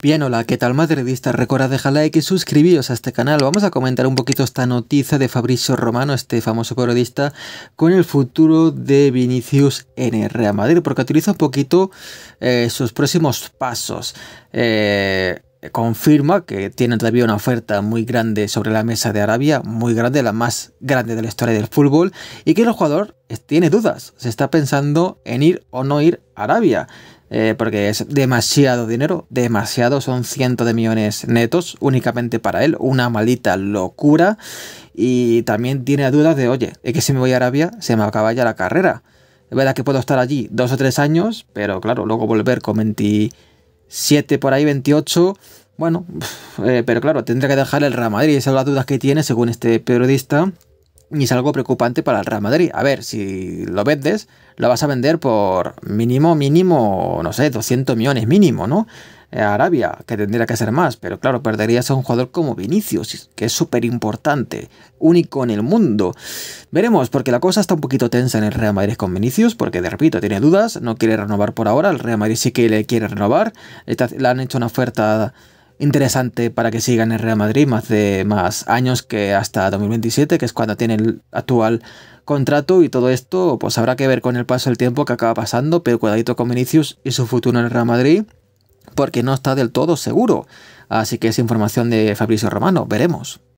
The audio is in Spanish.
Bien, hola, ¿qué tal Madridista? Recuerda dejar like y suscribiros a este canal. Vamos a comentar un poquito esta noticia de Fabricio Romano, este famoso periodista, con el futuro de Vinicius en Real Madrid, porque utiliza un poquito eh, sus próximos pasos. Eh, confirma que tiene todavía una oferta muy grande sobre la mesa de Arabia, muy grande, la más grande de la historia del fútbol, y que el jugador tiene dudas, se está pensando en ir o no ir a Arabia eh, porque es demasiado dinero, demasiado, son cientos de millones netos únicamente para él, una maldita locura. Y también tiene dudas de, oye, es que si me voy a Arabia se me acaba ya la carrera. Es verdad que puedo estar allí dos o tres años, pero claro, luego volver con 27 por ahí, 28, bueno, eh, pero claro, tendrá que dejar el Real Madrid, esas son las dudas que tiene según este periodista y es algo preocupante para el Real Madrid. A ver, si lo vendes, lo vas a vender por mínimo, mínimo, no sé, 200 millones mínimo, ¿no? Eh, Arabia, que tendría que ser más, pero claro, perderías a un jugador como Vinicius, que es súper importante, único en el mundo. Veremos, porque la cosa está un poquito tensa en el Real Madrid con Vinicius, porque de repito, tiene dudas, no quiere renovar por ahora, el Real Madrid sí que le quiere renovar, le han hecho una oferta interesante para que sigan en Real Madrid más de más años que hasta 2027, que es cuando tiene el actual contrato y todo esto, pues habrá que ver con el paso del tiempo que acaba pasando, pero cuidadito con Vinicius y su futuro en Real Madrid, porque no está del todo seguro. Así que es información de Fabricio Romano, veremos.